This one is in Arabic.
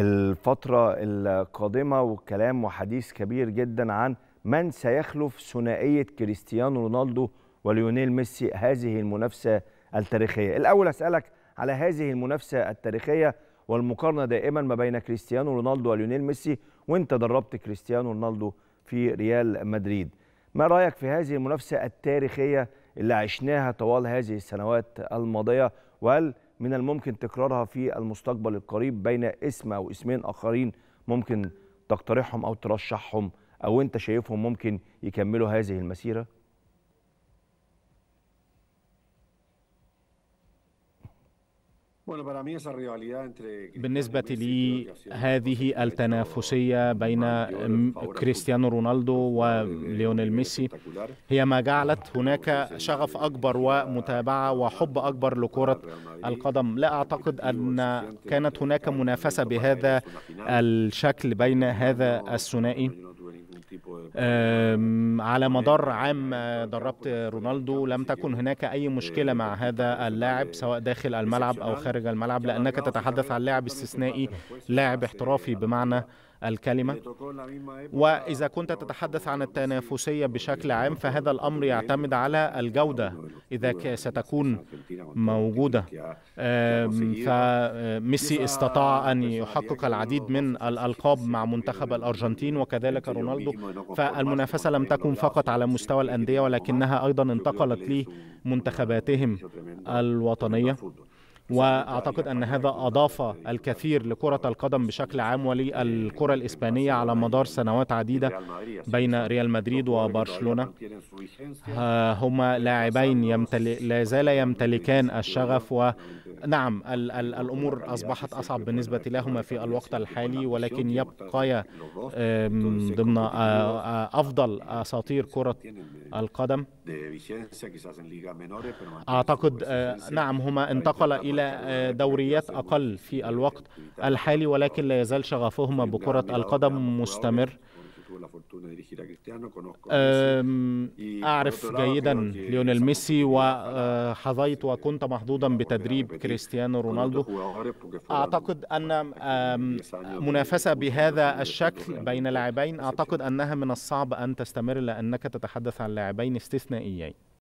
الفترة القادمة والكلام وحديث كبير جدا عن من سيخلف ثنائية كريستيانو رونالدو وليونيل ميسي هذه المنافسة التاريخية الأول أسألك على هذه المنافسة التاريخية والمقارنة دائما ما بين كريستيانو رونالدو وليونيل ميسي وانت دربت كريستيانو رونالدو في ريال مدريد ما رأيك في هذه المنافسة التاريخية اللي عشناها طوال هذه السنوات الماضية وهل من الممكن تكرارها في المستقبل القريب بين اسم أو اسمين آخرين ممكن تقترحهم أو ترشحهم أو أنت شايفهم ممكن يكملوا هذه المسيرة؟ بالنسبة لي هذه التنافسية بين كريستيانو رونالدو وليونيل ميسي هي ما جعلت هناك شغف أكبر ومتابعة وحب أكبر لكرة القدم لا أعتقد أن كانت هناك منافسة بهذا الشكل بين هذا الثنائي على مدار عام يعني دربت رونالدو لم تكن هناك أي مشكلة مع هذا اللاعب سواء داخل الملعب أو خارج الملعب لأنك تتحدث عن لاعب استثنائي لاعب احترافي بمعنى الكلمة وإذا كنت تتحدث عن التنافسية بشكل عام فهذا الأمر يعتمد على الجودة إذا ستكون موجودة فميسي استطاع أن يحقق العديد من الألقاب مع منتخب الأرجنتين وكذلك رونالدو فالمنافسة لم تكن فقط على مستوى الأندية ولكنها أيضا انتقلت لمنتخباتهم الوطنية واعتقد ان هذا اضاف الكثير لكره القدم بشكل عام وللكره الاسبانيه على مدار سنوات عديده بين ريال مدريد وبرشلونه هما لاعبين يمتلك لا زال يمتلكان الشغف و نعم ال ال الأمور أصبحت أصعب بالنسبة لهما في الوقت الحالي ولكن يبقيا ضمن أفضل أساطير كرة القدم أعتقد نعم هما انتقل إلى دوريات أقل في الوقت الحالي ولكن لا يزال شغفهما بكرة القدم مستمر la fortuna de dirigir a Cristiano, conozco ehm, eh, a Messi. أعرف جيدا ليونيل ميسي وحظيت وكنت محظوظا بتدريب كريستيانو رونالدو أعتقد أن منافسة بهذا الشكل بين لاعبين أعتقد أنها من الصعب أن تستمر لأنك تتحدث عن لاعبين استثنائيين